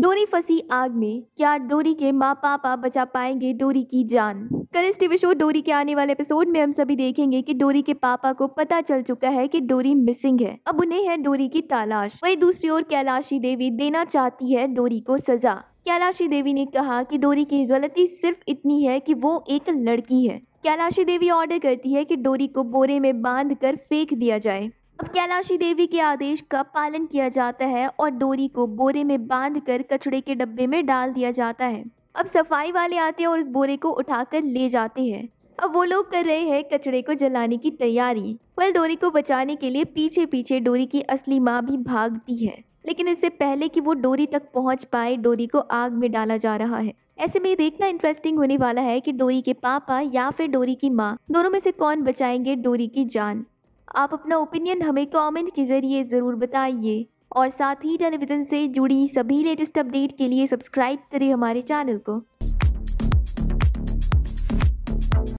डोरी फंसी आग में क्या डोरी के माँ पापा बचा पाएंगे डोरी की जान कल टीवी शो डोरी के आने वाले एपिसोड में हम सभी देखेंगे कि डोरी के पापा को पता चल चुका है कि डोरी मिसिंग है अब उन्हें है डोरी की तलाश वही दूसरी ओर कैलाशी देवी देना चाहती है डोरी को सजा कैलाशी देवी ने कहा कि डोरी की गलती सिर्फ इतनी है कि वो एक लड़की है कैलाशी देवी ऑर्डर करती है कि डोरी को बोरे में बांध कर फेंक दिया जाए अब कैलाशी देवी के आदेश का पालन किया जाता है और डोरी को बोरे में बांधकर कचड़े के डब्बे में डाल दिया जाता है अब सफाई वाले आते हैं और उस बोरे को उठाकर ले जाते हैं अब वो लोग कर रहे हैं कचड़े को जलाने की तैयारी वल डोरी को बचाने के लिए पीछे पीछे डोरी की असली माँ भी भागती है लेकिन इससे पहले कि वो डोरी तक पहुंच पाए डोरी को आग में डाला जा रहा है ऐसे में देखना इंटरेस्टिंग होने वाला है कि डोरी के पापा या फिर डोरी की माँ दोनों में से कौन बचाएंगे डोरी की जान आप अपना ओपिनियन हमें कमेंट के ज़रिए ज़रूर बताइए और साथ ही टेलीविज़न से जुड़ी सभी लेटेस्ट अपडेट के लिए सब्सक्राइब करें हमारे चैनल को